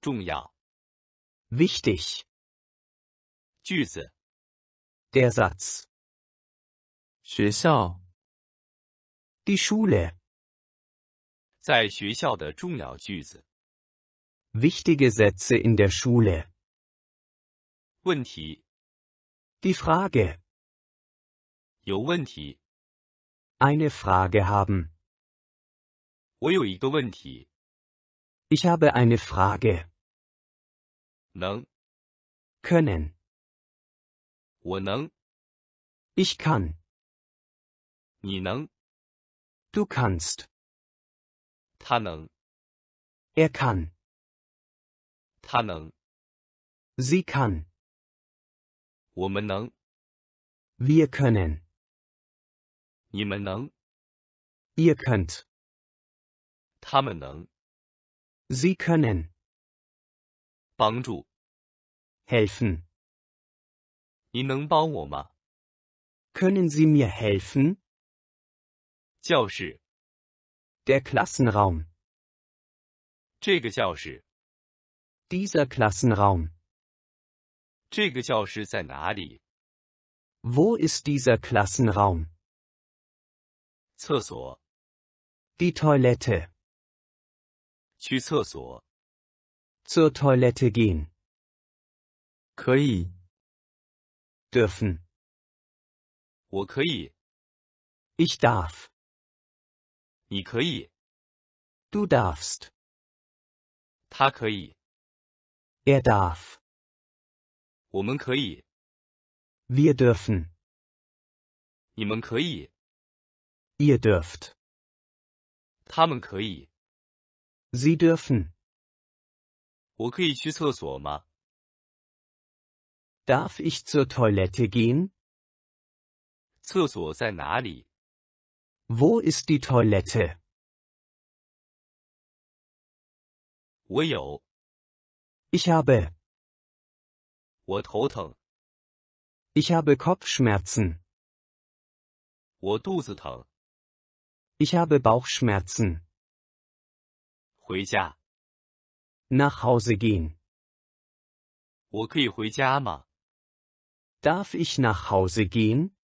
wichtig der Satz 学校 die 重要，wichtig。句子，der Satz。学校，die wichtige Sätze in der Schule。问题，die die Frage 有问题 eine Frage haben 我有一个问题 ich habe eine Frage. 能 können 我能 ich kann 你能 du kannst 他能 er kann 他能 sie kann 我们能 wir können 你们能 ihr könnt 他们能 sie können 帮助 helfen. 您能帮我吗? Können Sie mir helfen? 教室 der Klassenraum. dieser Klassenraum. Wo ist dieser Klassenraum? 厕所 die Toilette. Zur Toilette gehen. 可以 dürfen. 我可以 Ich darf. 你可以 Du darfst. 他可以 Er darf. 我们可以 Wir dürfen. 你们可以 Ihr dürft. 他们可以 Sie dürfen. 我可以去厕所吗？Darf ich zur Toilette gehen? 厕所在哪里？Wo ist die Toilette? 我有。Ich habe. 我头疼。Ich habe Kopfschmerzen. 我肚子疼。Ich habe Bauchschmerzen. 回家。nach Hause gehen? 我可以回家吗? Darf ich nach Hause gehen?